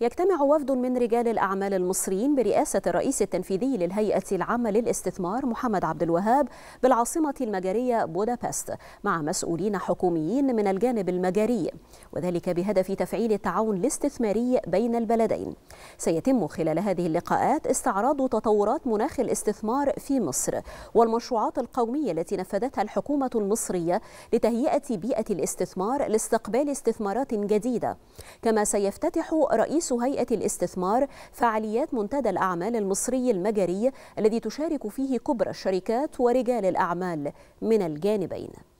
يجتمع وفد من رجال الأعمال المصريين برئاسة الرئيس التنفيذي للهيئة العامة للاستثمار محمد عبد الوهاب بالعاصمة المجرية بودابست مع مسؤولين حكوميين من الجانب المجري وذلك بهدف تفعيل التعاون الاستثماري بين البلدين سيتم خلال هذه اللقاءات استعراض تطورات مناخ الاستثمار في مصر والمشروعات القومية التي نفذتها الحكومة المصرية لتهيئة بيئة الاستثمار لاستقبال استثمارات جديدة كما سيفتتح رئيس رئيس هيئة الاستثمار فعاليات منتدى الأعمال المصري المجري الذي تشارك فيه كبرى الشركات ورجال الأعمال من الجانبين